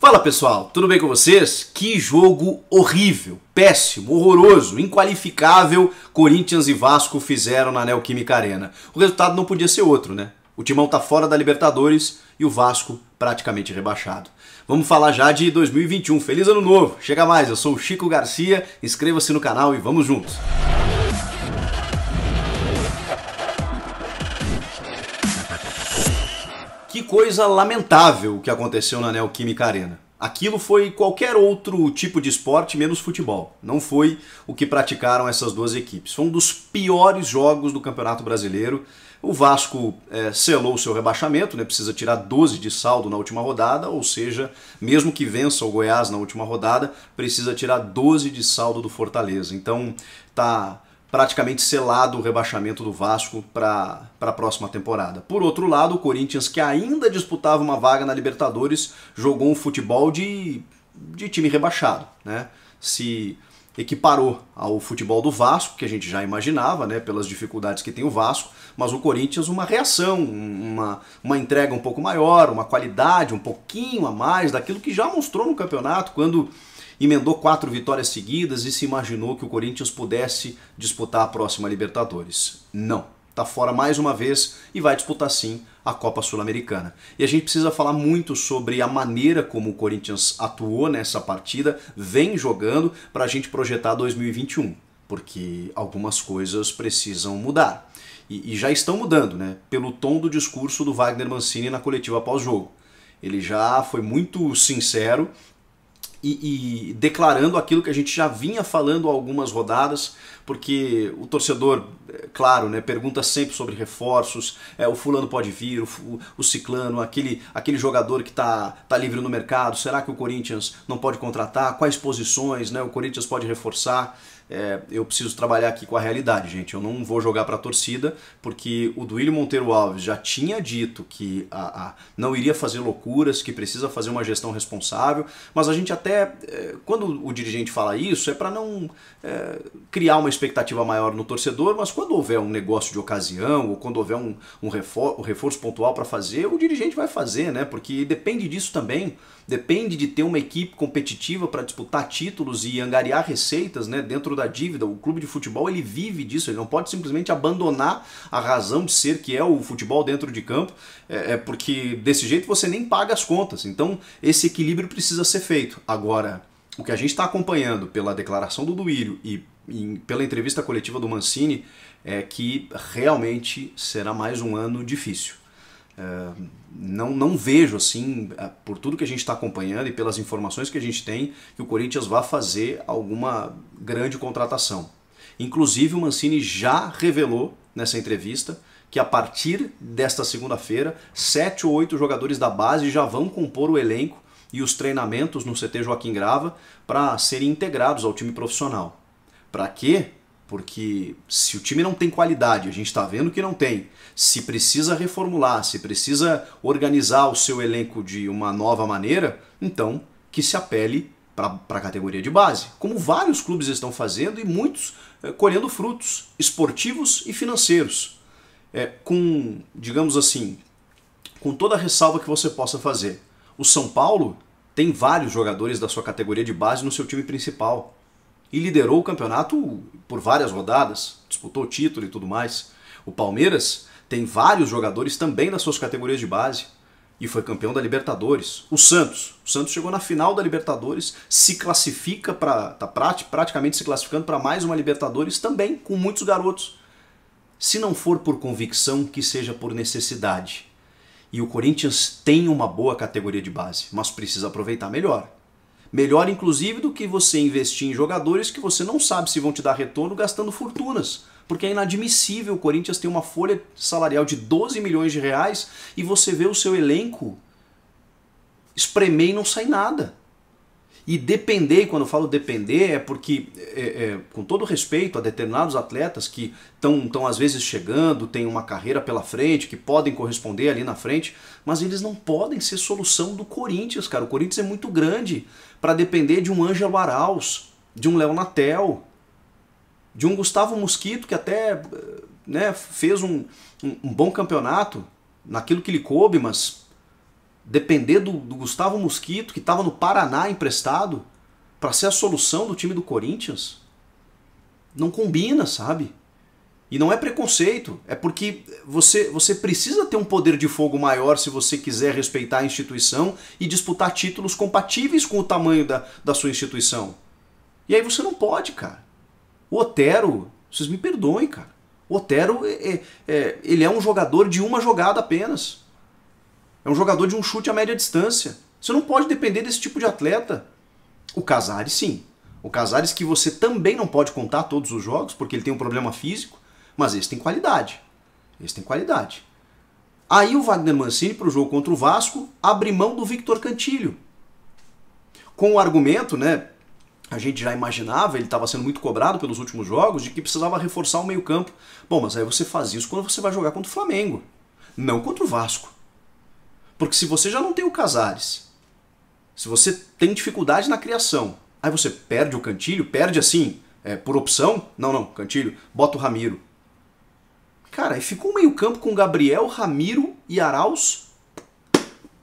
Fala pessoal, tudo bem com vocês? Que jogo horrível, péssimo, horroroso, inqualificável Corinthians e Vasco fizeram na Neoquímica Arena. O resultado não podia ser outro, né? O Timão tá fora da Libertadores e o Vasco praticamente rebaixado. Vamos falar já de 2021. Feliz ano novo. Chega mais, eu sou o Chico Garcia. Inscreva-se no canal e vamos juntos. que coisa lamentável o que aconteceu na Neoquímica Arena. Aquilo foi qualquer outro tipo de esporte, menos futebol. Não foi o que praticaram essas duas equipes. Foi um dos piores jogos do Campeonato Brasileiro. O Vasco é, selou o seu rebaixamento, né? precisa tirar 12 de saldo na última rodada, ou seja, mesmo que vença o Goiás na última rodada, precisa tirar 12 de saldo do Fortaleza. Então, tá praticamente selado o rebaixamento do Vasco para a próxima temporada. Por outro lado, o Corinthians, que ainda disputava uma vaga na Libertadores, jogou um futebol de, de time rebaixado. Né? Se equiparou ao futebol do Vasco, que a gente já imaginava, né, pelas dificuldades que tem o Vasco, mas o Corinthians uma reação, uma, uma entrega um pouco maior, uma qualidade um pouquinho a mais daquilo que já mostrou no campeonato, quando emendou quatro vitórias seguidas e se imaginou que o Corinthians pudesse disputar a próxima Libertadores. Não. Está fora mais uma vez e vai disputar sim a Copa Sul-Americana. E a gente precisa falar muito sobre a maneira como o Corinthians atuou nessa partida, vem jogando, para a gente projetar 2021, porque algumas coisas precisam mudar. E, e, já estão mudando, né? Pelo tom do discurso do Wagner Mancini na coletiva pós-jogo. Ele já foi muito sincero e, e, declarando aquilo que a gente já vinha falando há algumas rodadas, porque o torcedor, é, claro, né, pergunta sempre sobre reforços, é, o fulano pode vir, o, o ciclano, aquele, aquele jogador que está tá livre no mercado, será que o Corinthians não pode contratar? Quais posições né, o Corinthians pode reforçar? é, eu preciso trabalhar aqui com a realidade, gente. Eu não vou jogar para a torcida, porque o Duílio Monteiro Alves já tinha dito que a, a, não iria fazer loucuras, que precisa fazer uma gestão responsável, mas a gente até, é, quando o dirigente fala isso, é para não é, criar uma expectativa maior no torcedor, mas quando houver um negócio de ocasião, ou quando houver um, um, refor um reforço pontual para fazer, o dirigente vai fazer, né? Porque depende disso também, depende de ter uma equipe competitiva para disputar títulos e angariar receitas né, dentro da dívida. O clube de futebol ele vive disso, ele não pode simplesmente abandonar a razão de ser que é o futebol dentro de campo, é, é porque desse jeito você nem paga as contas. Então esse equilíbrio precisa ser feito. Agora, o que a gente está acompanhando pela declaração do Duírio e, e pela entrevista coletiva do Mancini é que realmente será mais um ano difícil não, não vejo, assim, eh, por tudo que a gente está acompanhando e pelas informações que a gente tem, que o Corinthians vá fazer alguma grande contratação. Inclusive, o Mancini já revelou nessa entrevista que a partir desta segunda-feira, sete ou oito jogadores da base já vão compor o elenco e os treinamentos no CT Joaquim Grava para serem integrados ao time profissional. Para quê? Porque se o time não tem qualidade, a gente está vendo que não tem, se precisa reformular, se precisa organizar o seu elenco de uma nova maneira, então que se apele para a categoria de base, como vários clubes estão fazendo e muitos é, colhendo frutos esportivos e financeiros. É, com, digamos assim, com toda a ressalva que você possa fazer. O São Paulo tem vários jogadores da sua categoria de base no seu time principal e liderou o campeonato por várias rodadas, disputou o título e tudo mais. O Palmeiras tem vários jogadores também nas suas categorias de base e foi campeão da Libertadores. O Santos, o Santos chegou na final da Libertadores, se classifica para tá praticamente se classificando para mais uma Libertadores também com muitos garotos. Se não for por convicção, que seja por necessidade. E o Corinthians tem uma boa categoria de base, mas precisa aproveitar melhor. Melhor, inclusive, do que você investir em jogadores que você não sabe se vão te dar retorno gastando fortunas. Porque é inadmissível o Corinthians ter uma folha salarial de 12 milhões de reais e você vê o seu elenco espremer e não sai nada. E depender, quando eu falo depender, é porque, é, é, com todo respeito a determinados atletas que estão às vezes chegando, têm uma carreira pela frente, que podem corresponder ali na frente, mas eles não podem ser solução do Corinthians, cara. O Corinthians é muito grande para depender de um Ângelo Arauz, de um Léo Natel, de um Gustavo Mosquito, que até né, fez um, um, um bom campeonato naquilo que lhe coube, mas depender do, do Gustavo Mosquito, que estava no Paraná emprestado, para ser a solução do time do Corinthians? Não combina, sabe? E não é preconceito, é porque você, você precisa ter um poder de fogo maior se você quiser respeitar a instituição e disputar títulos compatíveis com o tamanho da, da sua instituição. E aí você não pode, cara. O Otero, vocês me perdoem, cara. O Otero, é, é, é ele é um jogador de uma jogada apenas. É um jogador de um chute a média distância. Você não pode depender desse tipo de atleta. O Casares, sim. O Casares que você também não pode contar todos os jogos, porque ele tem um problema físico, mas esse tem qualidade. Esse tem qualidade. Aí o Wagner Mancini, para o jogo contra o Vasco, abre mão do Victor Cantilho. Com o argumento, né? A gente já imaginava, ele estava sendo muito cobrado pelos últimos jogos, de que precisava reforçar o meio-campo. Bom, mas aí você faz isso quando você vai jogar contra o Flamengo, não contra o Vasco. Porque se você já não tem o Casares, se você tem dificuldade na criação, aí você perde o Cantilho, perde assim, é, por opção, não, não, Cantilho, bota o Ramiro. Cara, aí ficou um meio campo com Gabriel, Ramiro e Araújo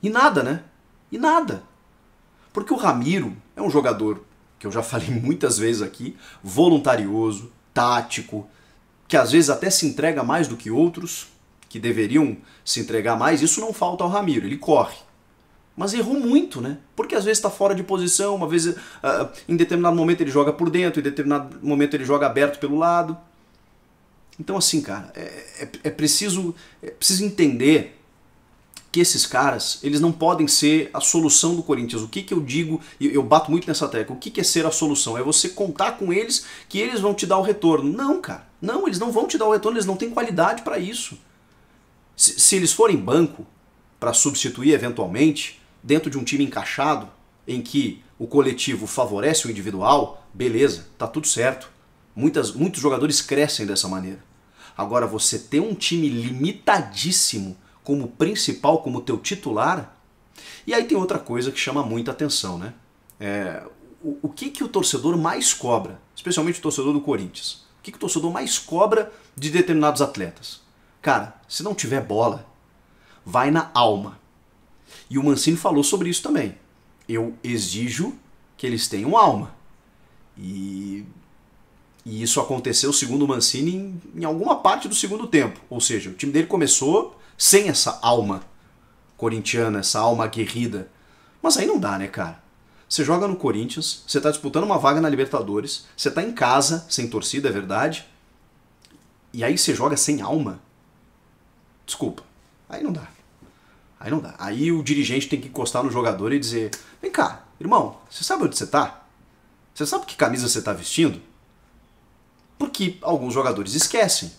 e nada, né? E nada. Porque o Ramiro é um jogador que eu já falei muitas vezes aqui, voluntarioso, tático, que às vezes até se entrega mais do que outros, que deveriam se entregar mais, isso não falta ao Ramiro, ele corre. Mas errou muito, né? Porque às vezes está fora de posição, uma vez uh, em determinado momento ele joga por dentro, em determinado momento ele joga aberto pelo lado. Então assim, cara, é, é, é preciso, é preciso entender que esses caras, eles não podem ser a solução do Corinthians. O que, que eu digo, eu, eu bato muito nessa tecla, o que, que é ser a solução? É você contar com eles que eles vão te dar o retorno. Não, cara, não, eles não vão te dar o retorno, eles não têm qualidade para isso. Se, se eles forem banco para substituir eventualmente, dentro de um time encaixado, em que o coletivo favorece o individual, beleza, tá tudo certo. Muitas, muitos jogadores crescem dessa maneira. Agora, você ter um time limitadíssimo como principal, como teu titular, e aí tem outra coisa que chama muita atenção, né? É, o, o que, que o torcedor mais cobra, especialmente o torcedor do Corinthians? O que, que o torcedor mais cobra de determinados atletas? Cara, se não tiver bola, vai na alma. E o Mancini falou sobre isso também. Eu exijo que eles tenham alma. E, e isso aconteceu, segundo o Mancini, em, em alguma parte do segundo tempo. Ou seja, o time dele começou sem essa alma corintiana, essa alma aguerrida. Mas aí não dá, né, cara? Você joga no Corinthians, você está disputando uma vaga na Libertadores, você está em casa, sem torcida, é verdade. E aí você joga sem alma? Desculpa. Aí não dá. Aí não dá. Aí o dirigente tem que encostar no jogador e dizer: Vem cá, irmão, você sabe onde você tá? Você sabe que camisa você tá vestindo? Porque alguns jogadores esquecem.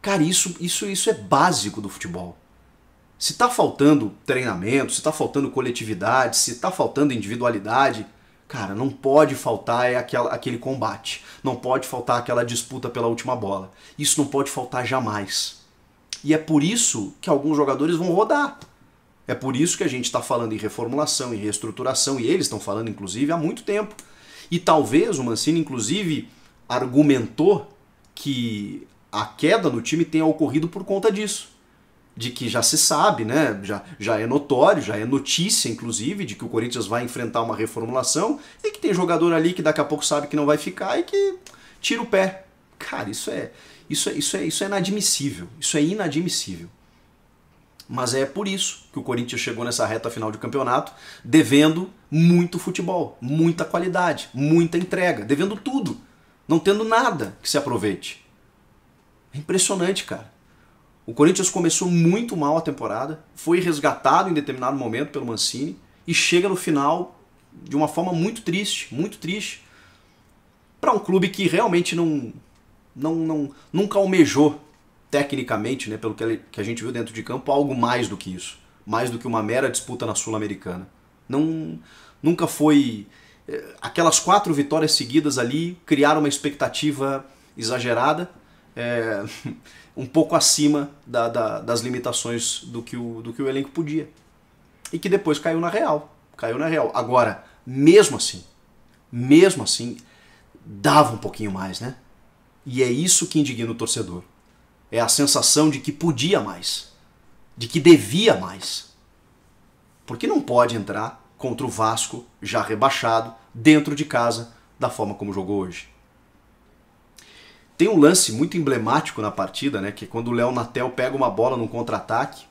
Cara, isso, isso, isso é básico do futebol. Se tá faltando treinamento, se tá faltando coletividade, se tá faltando individualidade, cara, não pode faltar é aquela, aquele combate. Não pode faltar aquela disputa pela última bola. Isso não pode faltar jamais. E é por isso que alguns jogadores vão rodar. É por isso que a gente está falando em reformulação, em reestruturação, e eles estão falando, inclusive, há muito tempo. E talvez o Mancini, inclusive, argumentou que a queda no time tenha ocorrido por conta disso. De que já se sabe, né? Já, já é notório, já é notícia, inclusive, de que o Corinthians vai enfrentar uma reformulação e que tem jogador ali que daqui a pouco sabe que não vai ficar e que tira o pé. Cara, isso é isso, é, isso, é, isso é inadmissível. Isso é inadmissível. Mas é por isso que o Corinthians chegou nessa reta final de campeonato devendo muito futebol, muita qualidade, muita entrega, devendo tudo, não tendo nada que se aproveite. É impressionante, cara. O Corinthians começou muito mal a temporada, foi resgatado em determinado momento pelo Mancini e chega no final de uma forma muito triste, muito triste, para um clube que realmente não não, não nunca almejou tecnicamente, né, pelo que, que a gente viu dentro de campo, algo mais do que isso, mais do que uma mera disputa na Sul-Americana. Não nunca foi eh, aquelas quatro vitórias seguidas ali criaram uma expectativa exagerada, é, um pouco acima da, da, das limitações do que, o, do que o elenco podia. E que depois caiu na real. Caiu na real. Agora, mesmo assim, mesmo assim, dava um pouquinho mais, né? E é isso que indigna o torcedor. É a sensação de que podia mais, de que devia mais. Porque não pode entrar contra o Vasco, já rebaixado, dentro de casa, da forma como jogou hoje. Tem um lance muito emblemático na partida, né, que é quando o Léo Natel pega uma bola num contra-ataque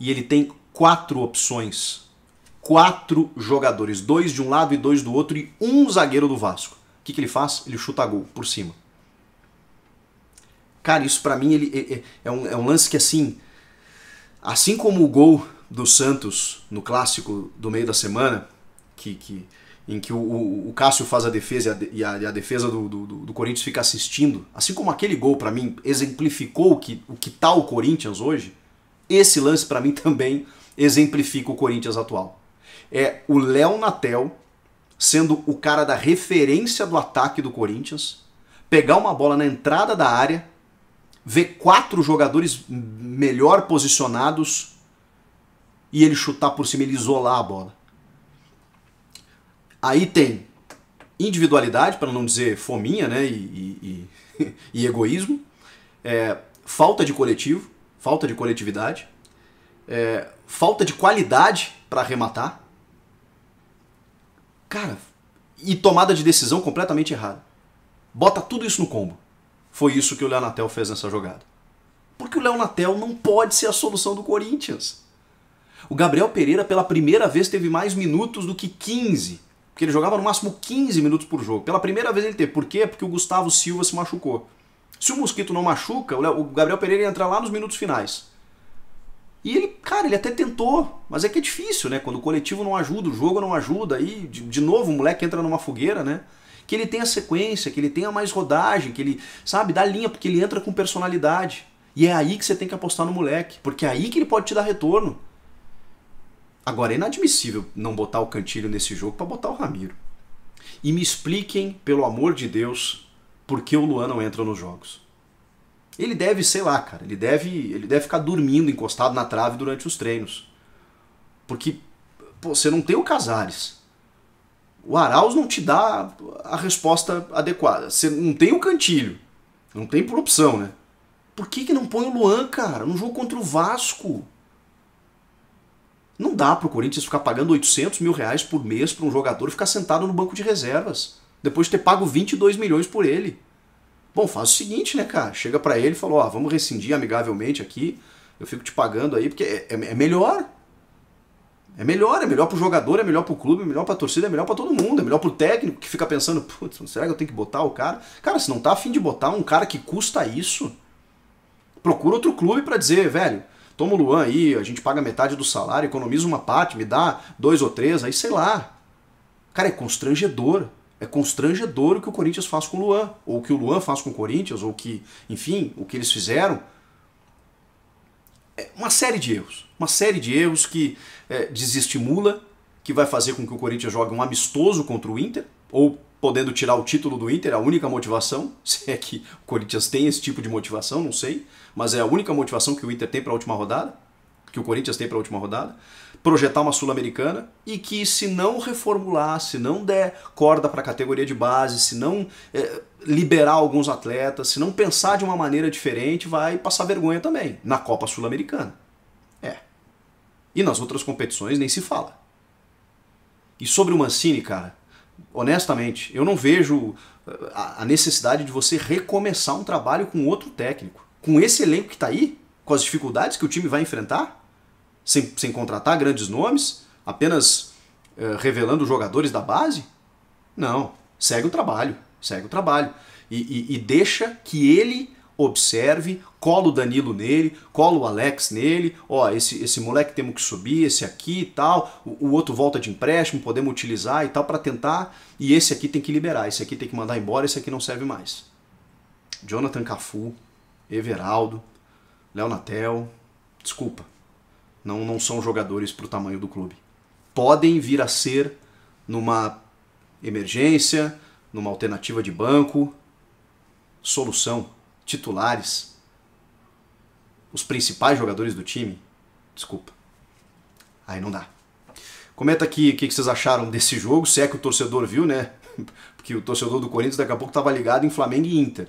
e ele tem quatro opções. Quatro jogadores, dois de um lado e dois do outro e um zagueiro do Vasco. O que, que ele faz? Ele chuta gol por cima. Cara, isso para mim ele, é, é, um, é um lance que assim. Assim como o gol do Santos no clássico do meio da semana, que, que em que o, o, o, Cássio faz a defesa e a, e a defesa do, do, do, Corinthians fica assistindo, assim como aquele gol para mim exemplificou o que, o que tá o Corinthians hoje, esse lance para mim também exemplifica o Corinthians atual. É o Léo Natel sendo o cara da referência do ataque do Corinthians, pegar uma bola na entrada da área ver quatro jogadores melhor posicionados e ele chutar por cima, ele isolar a bola. Aí tem individualidade, para não dizer fominha né, e, e, e egoísmo, é, falta de coletivo, falta de coletividade, é, falta de qualidade para arrematar. Cara, e tomada de decisão completamente errada. Bota tudo isso no combo. Foi isso que o Leonatel fez nessa jogada. Porque o Leonatel não pode ser a solução do Corinthians. O Gabriel Pereira, pela primeira vez, teve mais minutos do que 15. Porque ele jogava no máximo 15 minutos por jogo. Pela primeira vez ele teve. Por quê? Porque o Gustavo Silva se machucou. Se o Mosquito não machuca, o Gabriel Pereira ia entrar lá nos minutos finais. E ele, cara, ele até tentou, mas é que é difícil, né? Quando o coletivo não ajuda, o jogo não ajuda, aí de novo o moleque entra numa fogueira, né? que ele tenha sequência, que ele tenha mais rodagem, que ele, sabe, dá linha, porque ele entra com personalidade. E é aí que você tem que apostar no moleque, porque é aí que ele pode te dar retorno. Agora, é inadmissível não botar o Cantilho nesse jogo para botar o Ramiro. E me expliquem, pelo amor de Deus, por que o Luan não entra nos jogos. Ele deve, sei lá, cara, ele deve, ele deve ficar dormindo encostado na trave durante os treinos. Porque pô, você não tem o Casares. O Arauz não te dá a resposta adequada. Você não tem o cantilho. Não tem por opção, né? Por que, que não põe o Luan, cara? Num jogo contra o Vasco. Não dá pro Corinthians ficar pagando 800 mil reais por mês para um jogador ficar sentado no banco de reservas. Depois de ter pago 22 milhões por ele. Bom, faz o seguinte, né, cara? Chega para ele e fala, ó, vamos rescindir amigavelmente aqui. Eu fico te pagando aí, porque é, é, é melhor. É melhor, é melhor pro jogador, é melhor pro clube, é melhor pra torcida, é melhor pra todo mundo, é melhor pro técnico que fica pensando, putz, será que eu tenho que botar o cara? Cara, se não tá afim de botar um cara que custa isso, procura outro clube para dizer, velho, toma o Luan aí, a gente paga metade do salário, economiza uma parte, me dá dois ou três, aí sei lá. Cara, é constrangedor. É constrangedor o que o Corinthians faz com o Luan, ou o que o Luan faz com o Corinthians, ou que, enfim, o que eles fizeram é uma série de erros. Uma série de erros que é, desestimula, que vai fazer com que o Corinthians jogue um amistoso contra o Inter, ou podendo tirar o título do Inter, a única motivação, se é que o Corinthians tem esse tipo de motivação, não sei, mas é a única motivação que o Inter tem para a última rodada, que o Corinthians tem para a última rodada projetar uma Sul-Americana e que se não reformular, se não der corda para a categoria de base, se não é, liberar alguns atletas, se não pensar de uma maneira diferente, vai passar vergonha também na Copa Sul-Americana. É. E nas outras competições nem se fala. E sobre o Mancini, cara, honestamente, eu não vejo eh, a necessidade de você recomeçar um trabalho com outro técnico. Com esse elenco que está aí, com as dificuldades que o time vai enfrentar, sem, sem contratar grandes nomes, apenas uh, revelando jogadores da base? Não, segue o trabalho, segue o trabalho. E, e, e deixa que ele observe, cola o Danilo nele, cola o Alex nele, ó, esse, esse moleque temos que subir, esse aqui e tal, o, o outro volta de empréstimo, podemos utilizar e tal para tentar, e esse aqui tem que liberar, esse aqui tem que mandar embora, esse aqui não serve mais. Jonathan Cafu, Everaldo, Léo Natel, desculpa, não, não são jogadores para o tamanho do clube. Podem vir a ser numa emergência, numa alternativa de banco, solução, titulares, os principais jogadores do time. Desculpa. Aí não dá. Comenta aqui o que vocês acharam desse jogo, se é que o torcedor viu, né? Porque o torcedor do Corinthians daqui a pouco estava ligado em Flamengo e Inter.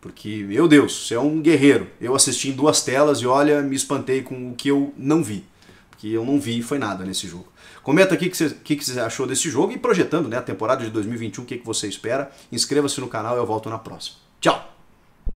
Porque, meu Deus, você é um guerreiro. Eu assisti em duas telas e olha, me espantei com o que eu não vi. Porque eu não vi foi nada nesse jogo. Comenta aqui o que, que, que, você achou desse jogo e projetando né, a temporada de 2021, o que, que você espera. Inscreva-se no canal e eu volto na próxima. Tchau!